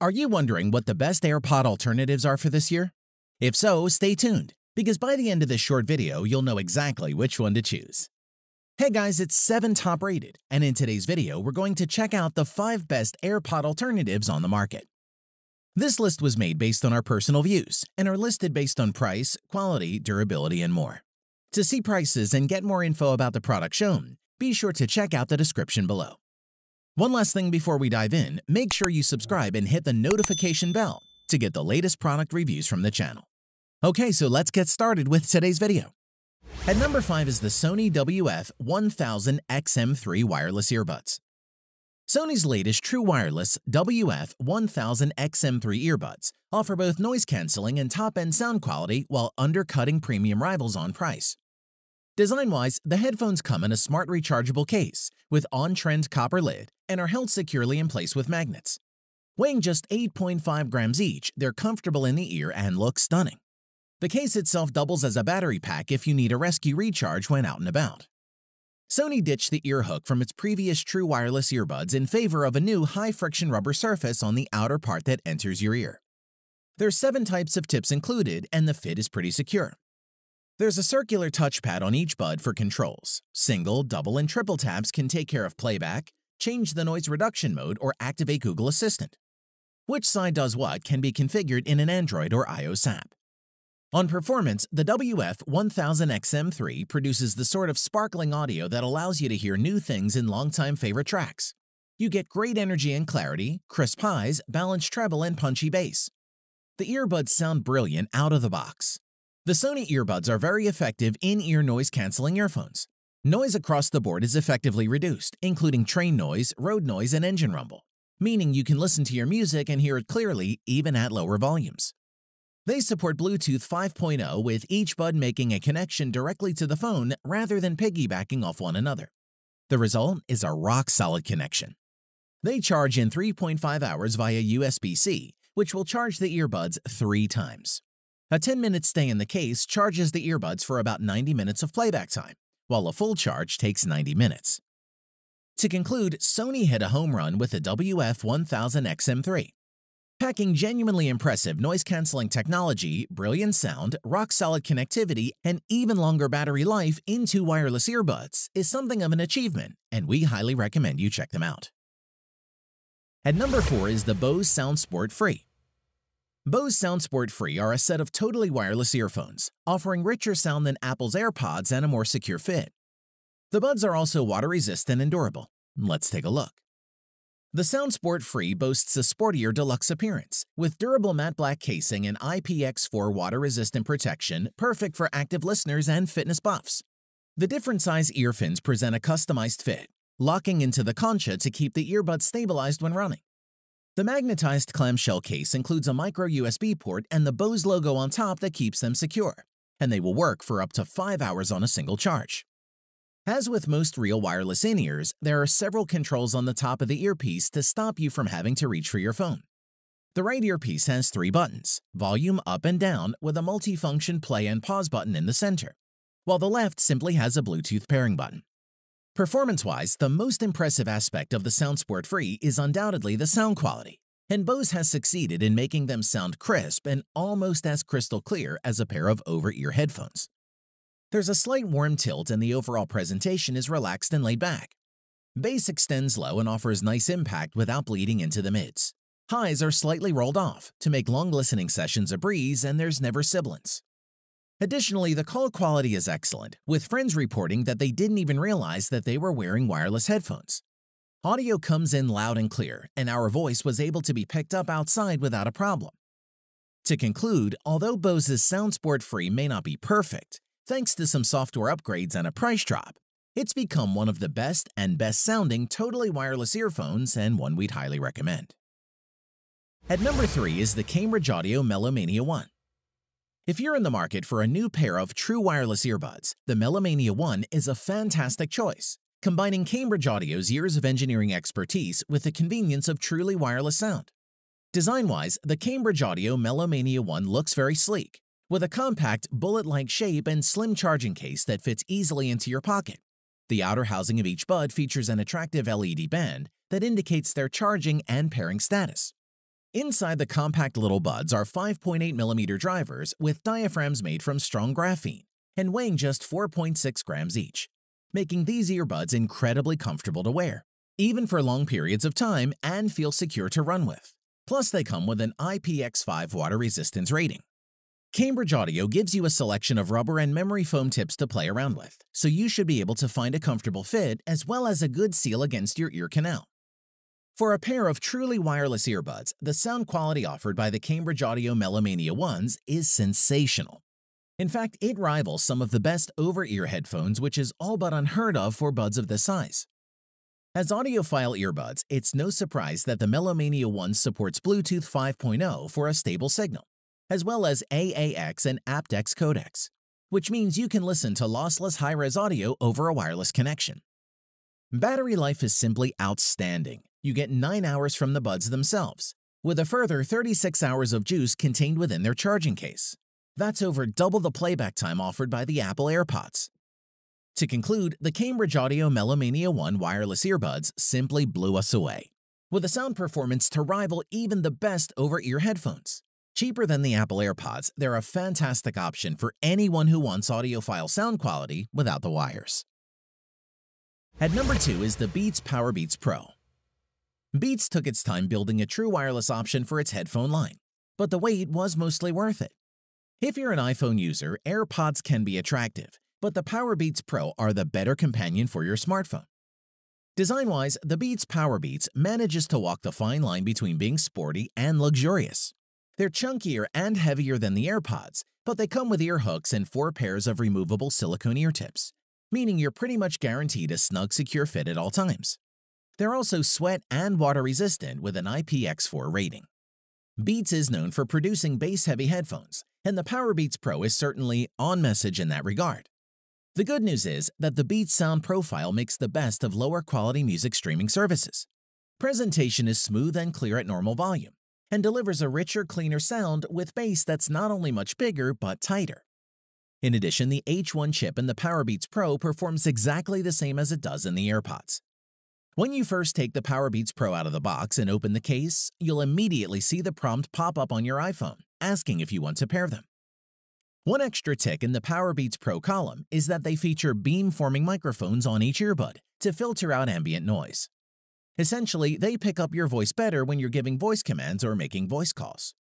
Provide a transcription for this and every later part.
Are you wondering what the best AirPod alternatives are for this year? If so, stay tuned, because by the end of this short video, you'll know exactly which one to choose. Hey guys, it's 7 Top Rated, and in today's video, we're going to check out the 5 best AirPod alternatives on the market. This list was made based on our personal views, and are listed based on price, quality, durability, and more. To see prices and get more info about the product shown, be sure to check out the description below. One last thing before we dive in, make sure you subscribe and hit the notification bell to get the latest product reviews from the channel. Okay, so let's get started with today's video. At number 5 is the Sony WF-1000XM3 wireless earbuds. Sony's latest true wireless WF-1000XM3 earbuds offer both noise cancelling and top-end sound quality while undercutting premium rivals on price. Design-wise, the headphones come in a smart rechargeable case with on-trend copper lid and are held securely in place with magnets. Weighing just 8.5 grams each, they're comfortable in the ear and look stunning. The case itself doubles as a battery pack if you need a rescue recharge when out and about. Sony ditched the ear hook from its previous true wireless earbuds in favor of a new high-friction rubber surface on the outer part that enters your ear. There are seven types of tips included, and the fit is pretty secure. There's a circular touchpad on each bud for controls. Single, double, and triple taps can take care of playback, change the noise reduction mode, or activate Google Assistant. Which side does what can be configured in an Android or iOS app. On performance, the WF1000XM3 produces the sort of sparkling audio that allows you to hear new things in longtime favorite tracks. You get great energy and clarity, crisp highs, balanced treble, and punchy bass. The earbuds sound brilliant out of the box. The Sony earbuds are very effective in-ear noise canceling earphones. Noise across the board is effectively reduced, including train noise, road noise, and engine rumble, meaning you can listen to your music and hear it clearly even at lower volumes. They support Bluetooth 5.0 with each bud making a connection directly to the phone rather than piggybacking off one another. The result is a rock-solid connection. They charge in 3.5 hours via USB-C, which will charge the earbuds three times. A 10-minute stay in the case charges the earbuds for about 90 minutes of playback time, while a full charge takes 90 minutes. To conclude, Sony hit a home run with the WF-1000XM3. Packing genuinely impressive noise-canceling technology, brilliant sound, rock-solid connectivity, and even longer battery life into wireless earbuds is something of an achievement, and we highly recommend you check them out. At number 4 is the Bose SoundSport Free. Bose SoundSport Free are a set of totally wireless earphones, offering richer sound than Apple's AirPods and a more secure fit. The buds are also water-resistant and durable. Let's take a look. The SoundSport Free boasts a sportier deluxe appearance, with durable matte black casing and IPX4 water-resistant protection, perfect for active listeners and fitness buffs. The different size earfins present a customized fit, locking into the concha to keep the earbud stabilized when running. The magnetized clamshell case includes a micro USB port and the Bose logo on top that keeps them secure, and they will work for up to 5 hours on a single charge. As with most real wireless in-ears, there are several controls on the top of the earpiece to stop you from having to reach for your phone. The right earpiece has three buttons, volume up and down with a multifunction play and pause button in the center, while the left simply has a Bluetooth pairing button. Performance-wise, the most impressive aspect of the SoundSport Free is undoubtedly the sound quality, and Bose has succeeded in making them sound crisp and almost as crystal clear as a pair of over-ear headphones. There's a slight warm tilt and the overall presentation is relaxed and laid back. Bass extends low and offers nice impact without bleeding into the mids. Highs are slightly rolled off to make long listening sessions a breeze and there's never sibilance. Additionally, the call quality is excellent, with friends reporting that they didn't even realize that they were wearing wireless headphones. Audio comes in loud and clear, and our voice was able to be picked up outside without a problem. To conclude, although Bose's SoundSport Free may not be perfect, thanks to some software upgrades and a price drop, it's become one of the best and best sounding totally wireless earphones and one we'd highly recommend. At number 3 is the Cambridge Audio Melomania 1. If you're in the market for a new pair of true wireless earbuds, the Melomania 1 is a fantastic choice, combining Cambridge Audio's years of engineering expertise with the convenience of truly wireless sound. Design-wise, the Cambridge Audio Melomania 1 looks very sleek, with a compact, bullet-like shape and slim charging case that fits easily into your pocket. The outer housing of each bud features an attractive LED band that indicates their charging and pairing status. Inside the compact little buds are 5.8mm drivers with diaphragms made from strong graphene and weighing just 4.6 grams each, making these earbuds incredibly comfortable to wear, even for long periods of time and feel secure to run with. Plus, they come with an IPX5 water resistance rating. Cambridge Audio gives you a selection of rubber and memory foam tips to play around with, so you should be able to find a comfortable fit as well as a good seal against your ear canal. For a pair of truly wireless earbuds, the sound quality offered by the Cambridge Audio Melomania Ones is sensational. In fact, it rivals some of the best over-ear headphones, which is all but unheard of for buds of this size. As audiophile earbuds, it's no surprise that the Melomania One supports Bluetooth 5.0 for a stable signal, as well as AAX and aptX codecs, which means you can listen to lossless high-res audio over a wireless connection. Battery life is simply outstanding, you get 9 hours from the buds themselves, with a further 36 hours of juice contained within their charging case. That's over double the playback time offered by the Apple AirPods. To conclude, the Cambridge Audio Melomania 1 wireless earbuds simply blew us away, with a sound performance to rival even the best over-ear headphones. Cheaper than the Apple AirPods, they're a fantastic option for anyone who wants audiophile sound quality without the wires. At number 2 is the Beats PowerBeats Pro. Beats took its time building a true wireless option for its headphone line, but the wait was mostly worth it. If you're an iPhone user, AirPods can be attractive, but the Powerbeats Pro are the better companion for your smartphone. Design-wise, the Beats Powerbeats manages to walk the fine line between being sporty and luxurious. They're chunkier and heavier than the AirPods, but they come with ear hooks and four pairs of removable silicone ear tips, meaning you're pretty much guaranteed a snug, secure fit at all times. They're also sweat and water resistant with an IPX4 rating. Beats is known for producing bass-heavy headphones, and the PowerBeats Pro is certainly on message in that regard. The good news is that the Beats sound profile makes the best of lower quality music streaming services. Presentation is smooth and clear at normal volume, and delivers a richer, cleaner sound with bass that's not only much bigger, but tighter. In addition, the H1 chip in the PowerBeats Pro performs exactly the same as it does in the AirPods. When you first take the PowerBeats Pro out of the box and open the case, you'll immediately see the prompt pop up on your iPhone, asking if you want to pair them. One extra tick in the PowerBeats Pro column is that they feature beam-forming microphones on each earbud to filter out ambient noise. Essentially, they pick up your voice better when you're giving voice commands or making voice calls.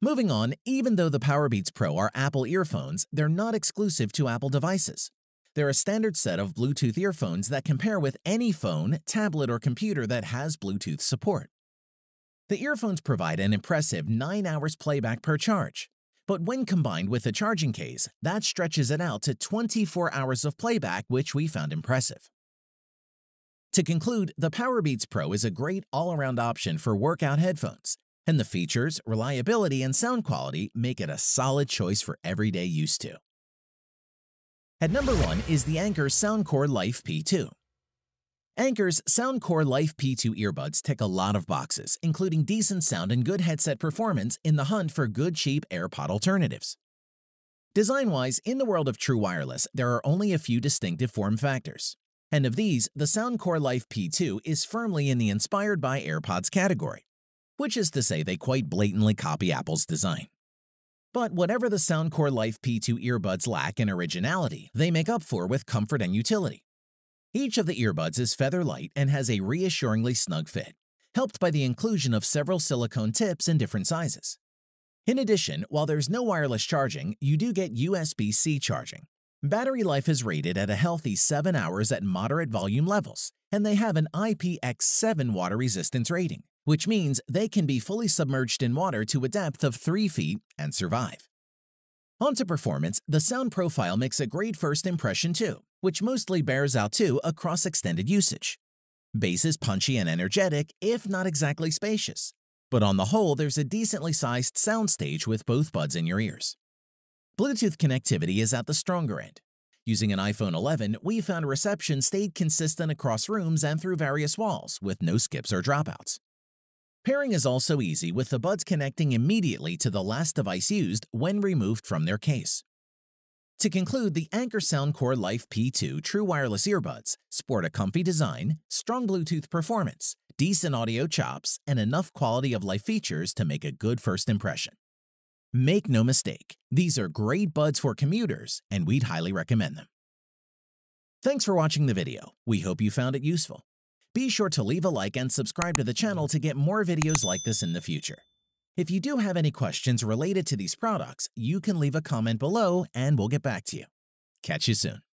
Moving on, even though the PowerBeats Pro are Apple earphones, they're not exclusive to Apple devices, they're a standard set of Bluetooth earphones that can pair with any phone, tablet, or computer that has Bluetooth support. The earphones provide an impressive 9 hours playback per charge, but when combined with a charging case, that stretches it out to 24 hours of playback, which we found impressive. To conclude, the PowerBeats Pro is a great all-around option for workout headphones, and the features, reliability, and sound quality make it a solid choice for everyday use too. At number 1 is the Anchor Soundcore Life P2. Anchor's Soundcore Life P2 earbuds tick a lot of boxes, including decent sound and good headset performance in the hunt for good cheap AirPod alternatives. Design-wise, in the world of true wireless, there are only a few distinctive form factors. And of these, the Soundcore Life P2 is firmly in the inspired by AirPods category, which is to say they quite blatantly copy Apple's design. But whatever the Soundcore Life P2 earbuds lack in originality, they make up for with comfort and utility. Each of the earbuds is feather light and has a reassuringly snug fit, helped by the inclusion of several silicone tips in different sizes. In addition, while there's no wireless charging, you do get USB-C charging. Battery life is rated at a healthy 7 hours at moderate volume levels, and they have an IPX7 water resistance rating which means they can be fully submerged in water to a depth of 3 feet and survive. Onto performance, the sound profile makes a great first impression too, which mostly bears out too across extended usage. Bass is punchy and energetic, if not exactly spacious, but on the whole there's a decently sized soundstage with both buds in your ears. Bluetooth connectivity is at the stronger end. Using an iPhone 11, we found reception stayed consistent across rooms and through various walls, with no skips or dropouts. Pairing is also easy with the buds connecting immediately to the last device used when removed from their case. To conclude, the Anchor Soundcore Life P2 True Wireless Earbuds sport a comfy design, strong Bluetooth performance, decent audio chops, and enough quality of life features to make a good first impression. Make no mistake, these are great buds for commuters, and we'd highly recommend them. Thanks for watching the video. We hope you found it useful. Be sure to leave a like and subscribe to the channel to get more videos like this in the future. If you do have any questions related to these products, you can leave a comment below and we'll get back to you. Catch you soon.